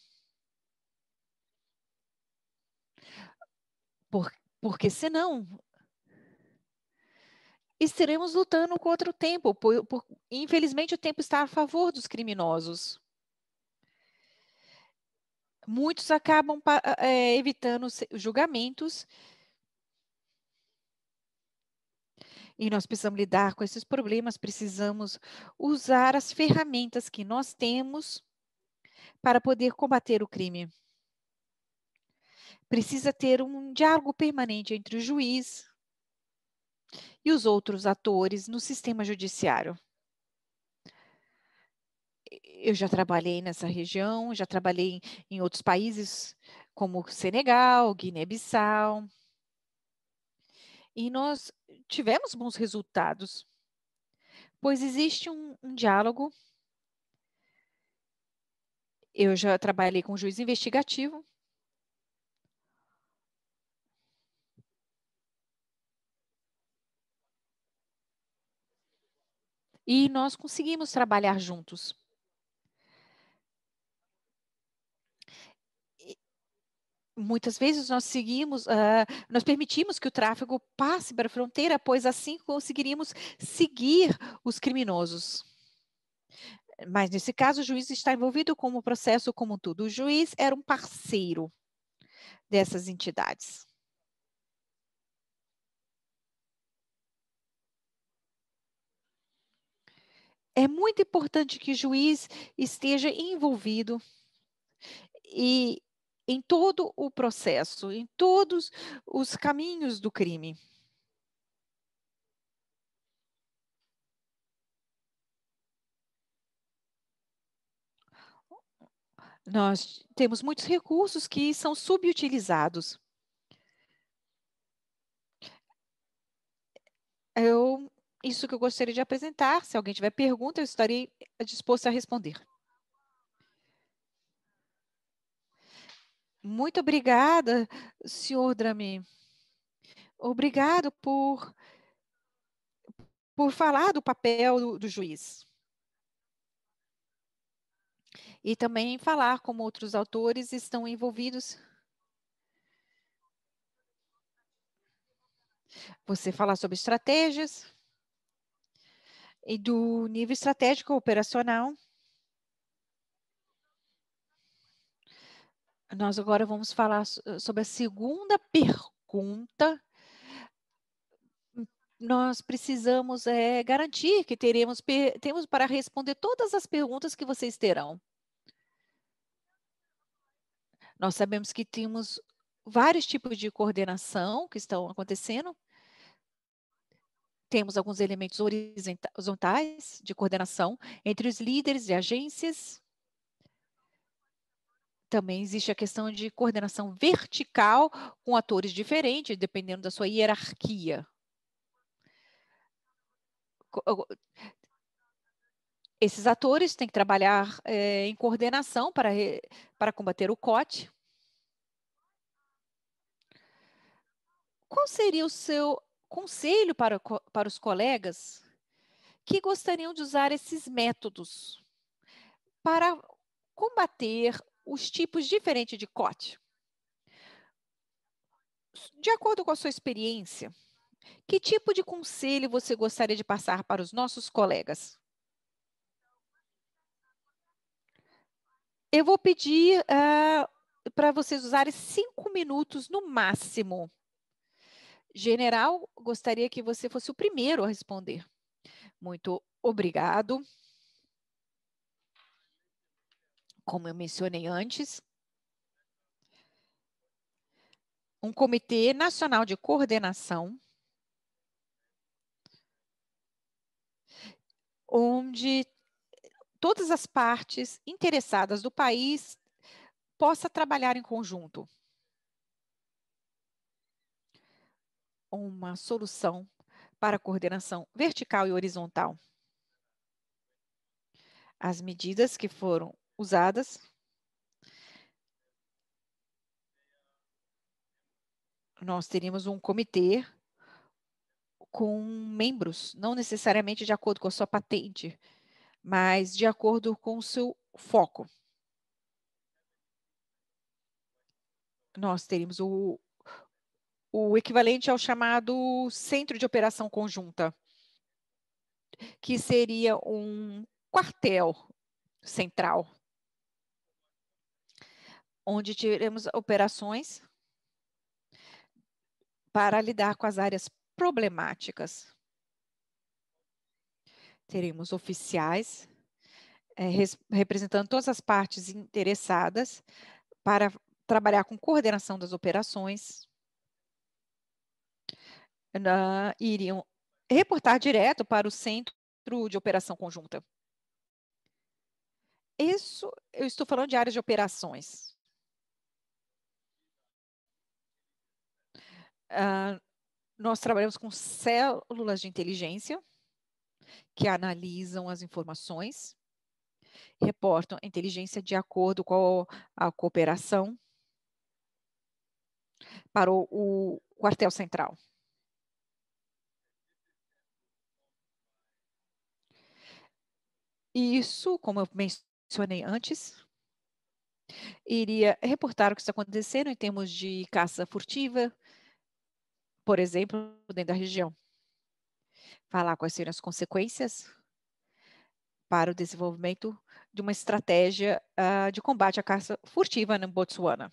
Por, porque senão estaremos lutando contra o tempo. Por, por, infelizmente, o tempo está a favor dos criminosos. Muitos acabam é, evitando julgamentos. E nós precisamos lidar com esses problemas, precisamos usar as ferramentas que nós temos para poder combater o crime. Precisa ter um diálogo permanente entre o juiz e os outros atores no sistema judiciário. Eu já trabalhei nessa região, já trabalhei em outros países como Senegal, Guiné-Bissau. E nós tivemos bons resultados, pois existe um, um diálogo eu já trabalhei com juiz investigativo. E nós conseguimos trabalhar juntos. muitas vezes nós seguimos, uh, nós permitimos que o tráfego passe para a fronteira, pois assim conseguiríamos seguir os criminosos. Mas nesse caso, o juiz está envolvido com o processo como tudo. O juiz era um parceiro dessas entidades. É muito importante que o juiz esteja envolvido e em todo o processo, em todos os caminhos do crime. Nós temos muitos recursos que são subutilizados. Eu, isso que eu gostaria de apresentar. Se alguém tiver pergunta, eu estarei disposto a responder. Muito obrigada, senhor Drami. Obrigado por, por falar do papel do, do juiz e também falar como outros autores estão envolvidos. Você falar sobre estratégias e do nível estratégico operacional. Nós agora vamos falar sobre a segunda pergunta nós precisamos é, garantir que teremos temos para responder todas as perguntas que vocês terão. Nós sabemos que temos vários tipos de coordenação que estão acontecendo. Temos alguns elementos horizontais de coordenação entre os líderes de agências. Também existe a questão de coordenação vertical com atores diferentes, dependendo da sua hierarquia esses atores têm que trabalhar é, em coordenação para, para combater o COT. Qual seria o seu conselho para, para os colegas que gostariam de usar esses métodos para combater os tipos diferentes de COT? De acordo com a sua experiência, que tipo de conselho você gostaria de passar para os nossos colegas? Eu vou pedir uh, ah, para vocês usarem cinco minutos no máximo. General, gostaria que você fosse o primeiro a responder. Muito obrigado. Como eu mencionei antes, um Comitê Nacional de Coordenação, onde todas as partes interessadas do país possa trabalhar em conjunto. Uma solução para coordenação vertical e horizontal. As medidas que foram usadas nós teríamos um comitê com membros, não necessariamente de acordo com a sua patente, mas de acordo com o seu foco. Nós teríamos o, o equivalente ao chamado centro de operação conjunta, que seria um quartel central, onde teremos operações para lidar com as áreas problemáticas teremos oficiais é, res, representando todas as partes interessadas para trabalhar com coordenação das operações. Na, iriam reportar direto para o centro de operação conjunta. Isso, eu estou falando de áreas de operações. Uh, nós trabalhamos com células de inteligência que analisam as informações, reportam inteligência de acordo com a cooperação para o, o quartel central. Isso, como eu mencionei antes, iria reportar o que está acontecendo em termos de caça furtiva, por exemplo, dentro da região falar quais seriam as consequências para o desenvolvimento de uma estratégia uh, de combate à caça furtiva no Botsuana.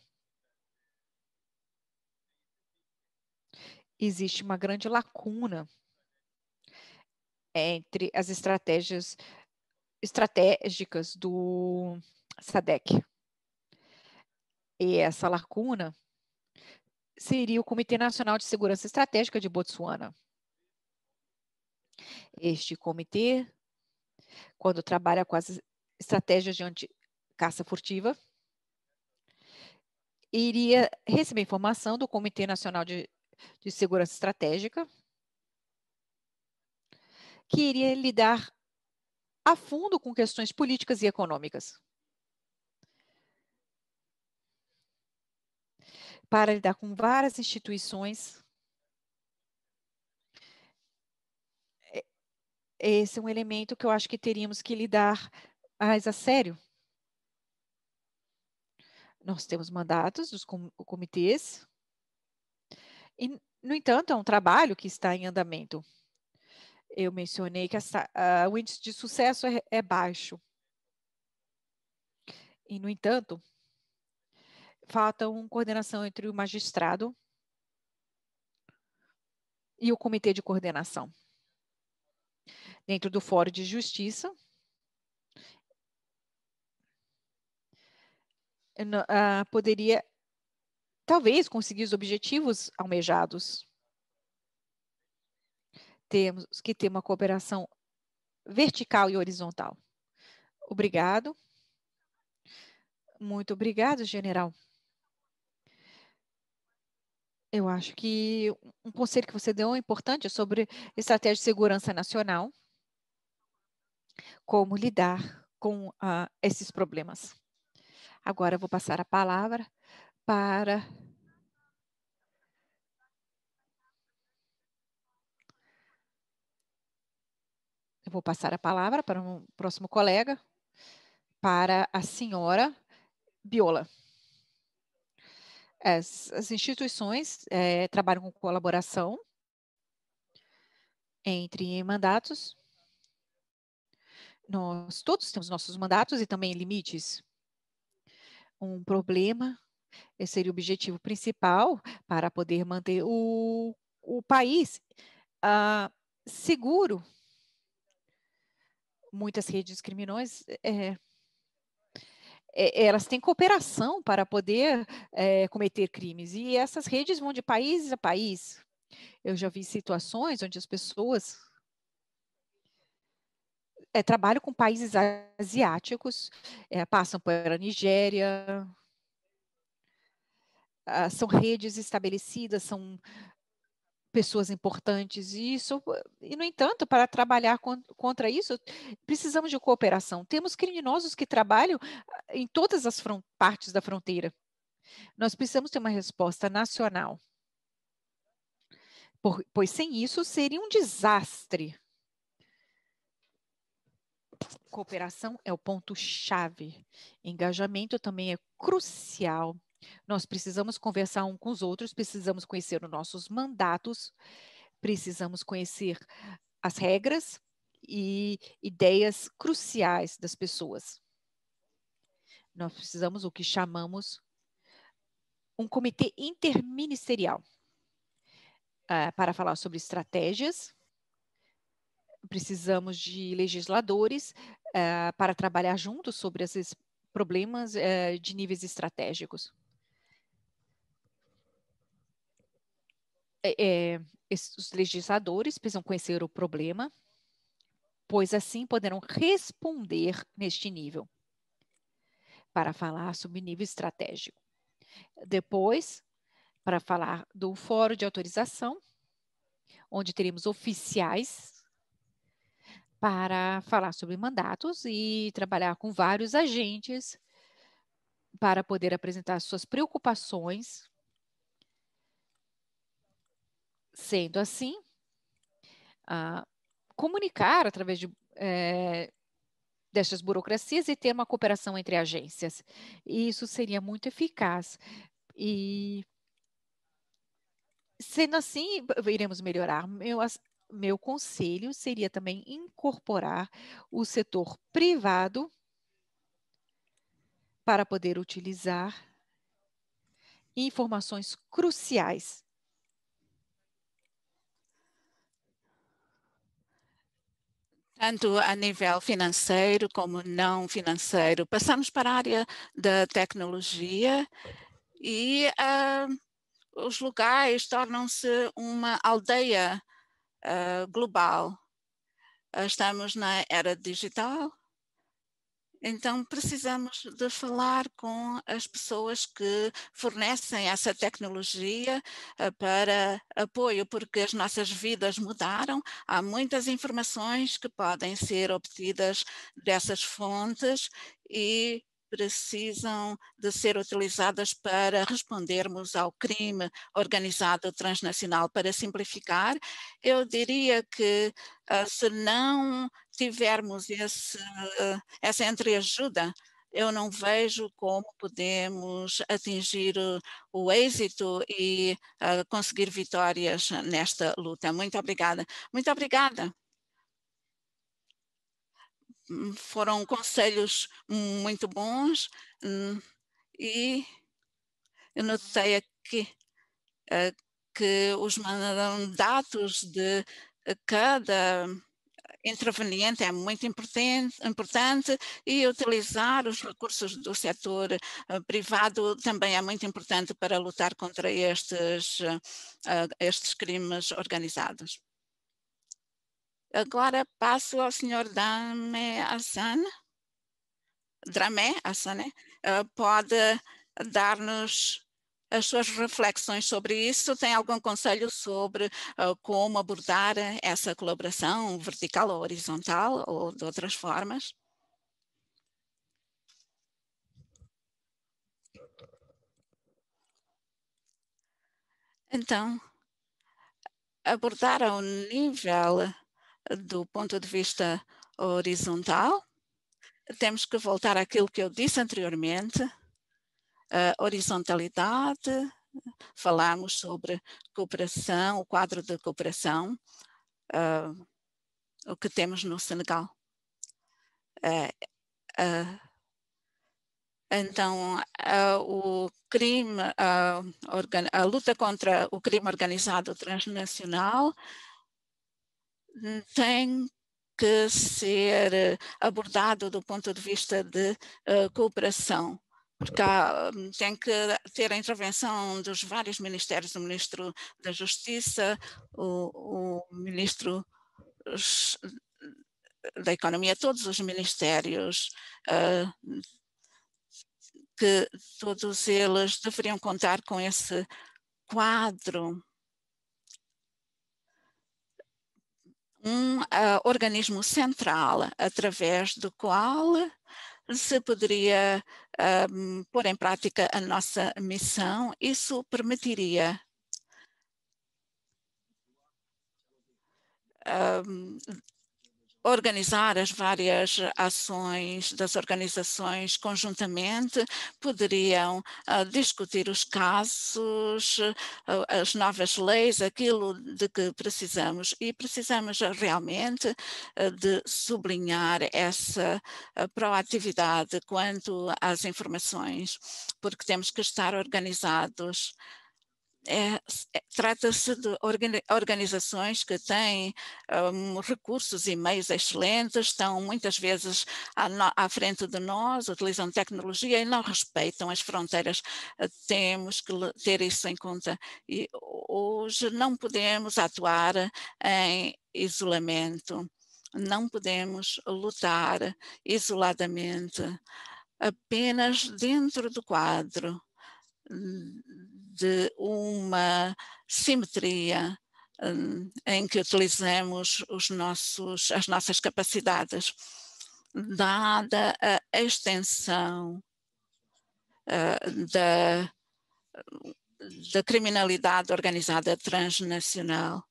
Existe uma grande lacuna entre as estratégias estratégicas do SADEC. E essa lacuna seria o Comitê Nacional de Segurança Estratégica de Botsuana. Este comitê, quando trabalha com as estratégias de anti caça furtiva, iria receber informação do Comitê Nacional de, de Segurança Estratégica, que iria lidar a fundo com questões políticas e econômicas. Para lidar com várias instituições esse é um elemento que eu acho que teríamos que lidar mais a sério. Nós temos mandatos dos com comitês, e, no entanto, é um trabalho que está em andamento. Eu mencionei que essa, uh, o índice de sucesso é, é baixo. E, no entanto, falta uma coordenação entre o magistrado e o comitê de coordenação dentro do Fórum de Justiça. Não, ah, poderia, talvez, conseguir os objetivos almejados. Temos que ter uma cooperação vertical e horizontal. Obrigado. Muito obrigado, general. Eu acho que um conselho que você deu é importante é sobre estratégia de segurança nacional como lidar com uh, esses problemas. Agora vou passar a palavra para Eu vou passar a palavra para um próximo colega, para a senhora Biola. As, as instituições é, trabalham com colaboração entre mandatos nós todos temos nossos mandatos e também limites. Um problema seria o objetivo principal para poder manter o, o país ah, seguro. Muitas redes criminosas, é, é, elas têm cooperação para poder é, cometer crimes, e essas redes vão de país a país. Eu já vi situações onde as pessoas é, trabalho com países asiáticos, é, passam por a Nigéria, ah, são redes estabelecidas, são pessoas importantes e isso e no entanto para trabalhar con contra isso precisamos de cooperação temos criminosos que trabalham ah, em todas as partes da fronteira nós precisamos ter uma resposta nacional por, pois sem isso seria um desastre cooperação é o ponto-chave. Engajamento também é crucial. Nós precisamos conversar um com os outros, precisamos conhecer os nossos mandatos, precisamos conhecer as regras e ideias cruciais das pessoas. Nós precisamos o que chamamos um comitê interministerial uh, para falar sobre estratégias precisamos de legisladores uh, para trabalhar juntos sobre esses problemas uh, de níveis estratégicos. É, é os legisladores precisam conhecer o problema, pois assim poderão responder neste nível, para falar sobre nível estratégico. Depois, para falar do fórum de autorização, onde teremos oficiais para falar sobre mandatos e trabalhar com vários agentes para poder apresentar suas preocupações. Sendo assim, ah, comunicar através de, é, eh, destas burocracias e ter uma cooperação entre agências. E isso seria muito eficaz. E sendo assim, iremos melhorar meu conselho seria também incorporar o setor privado para poder utilizar informações cruciais. Tanto a nível financeiro como não financeiro. Passamos para a área da tecnologia e uh, os lugares tornam-se uma aldeia uh, global. Ah, estamos na era digital, então precisamos de falar com as pessoas que fornecem essa tecnologia ah, para apoio, porque as nossas vidas mudaram. Há muitas informações que podem ser obtidas dessas fontes e precisam de ser utilizadas para respondermos ao crime organizado transnacional. Para simplificar, eu diria que ah, se não tivermos esse, ah, essa entreajuda, eu não vejo como podemos atingir o, o êxito e uh, conseguir vitórias nesta luta. Muito obrigada. Muito obrigada. Hum, foram conselhos muito bons hum, e eu notei aqui eh, que os mandatos de eh, cada interveniente é muito importante, importante e utilizar os recursos do setor eh, privado também é muito importante para lutar contra estes, estes crimes organizados. Agora passo ao senhor Dame Hassan. Dramé Hassan, né? Eh, pode dar-nos as suas reflexões sobre isso. Tem algum conselho sobre eh, como abordar essa colaboração vertical ou horizontal ou de outras formas? Então, abordar ao nível do ponto de vista horizontal, temos que voltar àquilo que eu disse anteriormente, a horizontalidade, falamos sobre cooperação, o quadro de cooperação, uh, o que temos no Senegal. Uh, uh, então, o crime, a luta contra o crime organizado transnacional tem que ser eh, abordado do ponto de vista de uh, cooperação, porque há, tem que ter a intervenção dos vários ministérios, do Ministro da Justiça, o, o Ministro eh, da Economia, todos os ministérios, uh, que todos eles deveriam contar com esse quadro um uh, organismo central através do qual se poderia ah, pôr em prática a nossa missão. Isso permitiria ah, organizar as várias ações das organizações conjuntamente, poderiam uh, discutir os casos, uh, as novas leis, aquilo de que precisamos. E precisamos realmente uh, de sublinhar essa proatividade quanto às informações, porque temos que estar organizados é, é, Trata-se de organizações que têm um, recursos e meios excelentes, estão muitas vezes à, à, frente de nós, utilizam tecnologia e não respeitam as fronteiras. Eh, temos que ter isso em conta. E hoje não podemos atuar em isolamento, não podemos lutar isoladamente, apenas dentro do quadro de uma simetria hum, em que utilizemos os nossos, as nossas capacidades, dada a extensão hum, da, da criminalidade organizada transnacional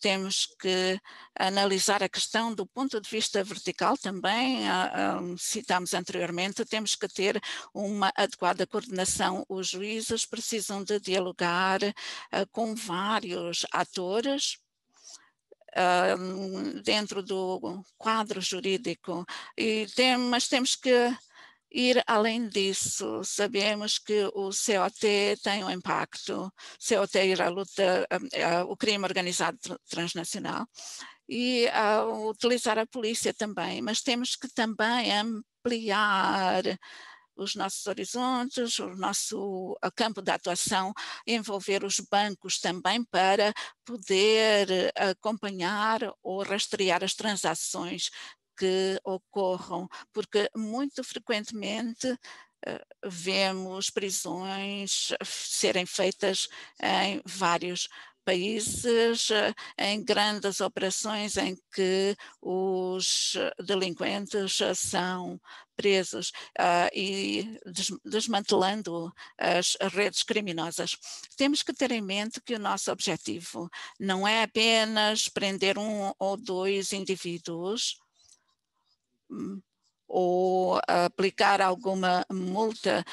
temos que analisar a questão do ponto de vista vertical também, ah, ah, citámos anteriormente, temos que ter uma adequada coordenação. Os juízes precisam de dialogar ah, com vários atores, dentro do quadro jurídico, e tem, mas temos que ir além disso. Sabemos que o COT tem um impacto, COT irá a luta hum, é, o crime organizado transnacional e ah, utilizar a polícia também, mas temos que também ampliar os nossos horizontes, o nosso campo de atuação, envolver os bancos também para poder ah, acompanhar ou rastrear as transações que ocorram, porque muito frequentemente eh, vemos prisões eh, serem feitas em vários países eh, em grandes operações em que os delinquentes são presos uh, e des desmantelando as redes criminosas. Temos que ter em mente que o nosso objetivo não é apenas prender um ou dois indivíduos ou aplicar alguma multa,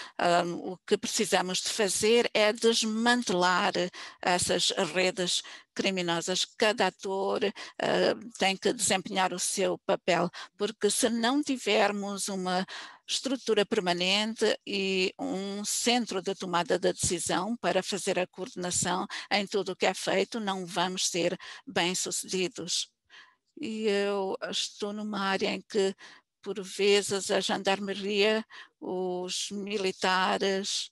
um, ah, o que precisamos de fazer é desmantelar essas redes criminosas. Cada ator uh, tem que desempenhar o seu papel, porque se não tivermos uma estrutura permanente e um centro de tomada da decisão para fazer a coordenação em tudo o que é feito, não vamos ser bem-sucedidos e eu ah, estou numa área em que, por vezes, a gendarmeria, os militares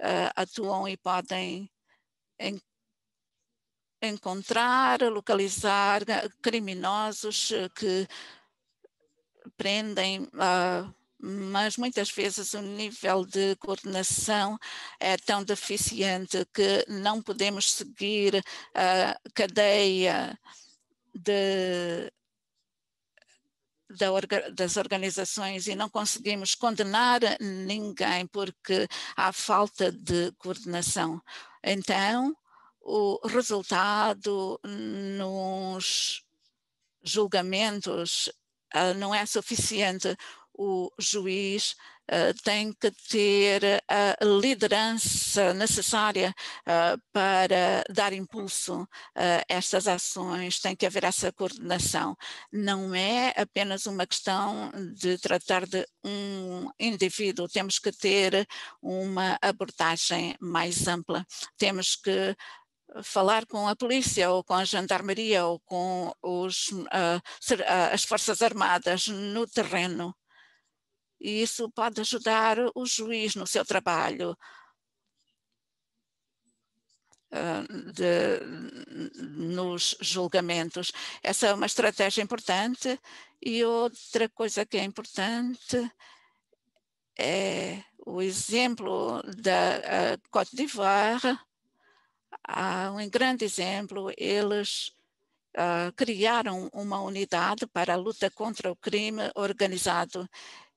uh, atuam e podem en encontrar, localizar ah, criminosos que prendem. Uh, mas muitas vezes o nível de coordenação é tão deficiente que não podemos seguir a cadeia de, da orga, das organizações e não conseguimos condenar ninguém porque há falta de coordenação. Então, o resultado nos julgamentos ah, não é suficiente o juiz uh, tem que ter eh, a liderança necessária uh, para dar impulso a estas ações, tem que haver essa coordenação. Não é apenas uma questão de tratar de um indivíduo, temos que ter uma abordagem mais ampla, temos que falar com a polícia ou com a gendarmeria ou com os, uh, as forças armadas no terreno e isso pode ajudar o juiz no seu trabalho ah, de, nos julgamentos. Essa é uma estratégia importante. E outra coisa que é importante é o exemplo da ah, Côte d'Ivoire. Há um grande exemplo. Eles uh, criaram uma unidade para a luta contra o crime organizado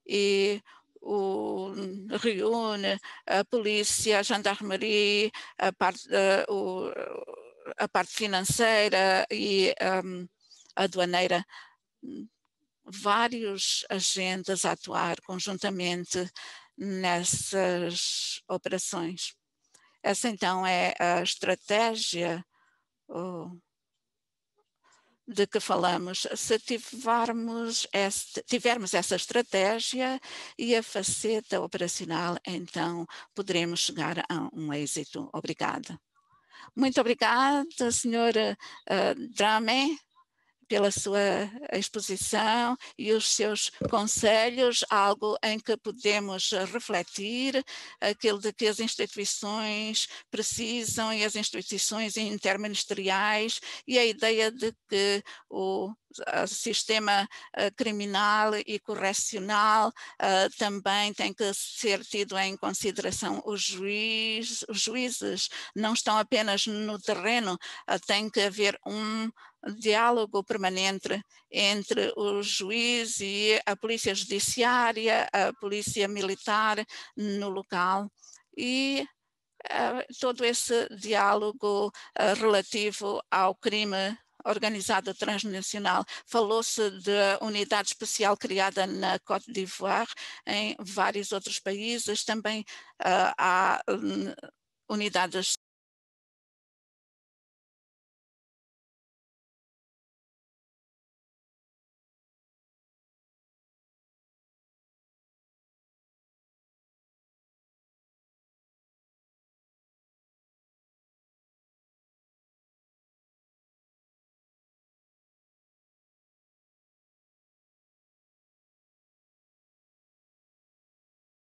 e o reúne a polícia, a gendarmeria, a parte, o, a parte financeira e um, a aduaneira. Vários agentes a atuar conjuntamente nessas operações. Essa então é a estratégia de que falamos, se tivermos, este, tivermos essa estratégia e a faceta operacional, então poderemos chegar a um êxito. Obrigada. Muito obrigada, senhora uh, eh, Drame pela sua exposição e os seus conselhos, algo em que podemos refletir, aquilo de que as instituições precisam e as instituições interministeriais e a ideia de que o sistema eh, criminal e correcional eh, também tem que ser tido em consideração. Os, juiz, os juízes não estão apenas no terreno, eh, tem que haver um diálogo permanente entre o juiz e a polícia judiciária, a polícia militar no local e todo esse diálogo relativo ao crime organizada transnacional. Falou-se de unidade especial criada na Côte d'Ivoire, em vários outros países. Também uh, há um, unidades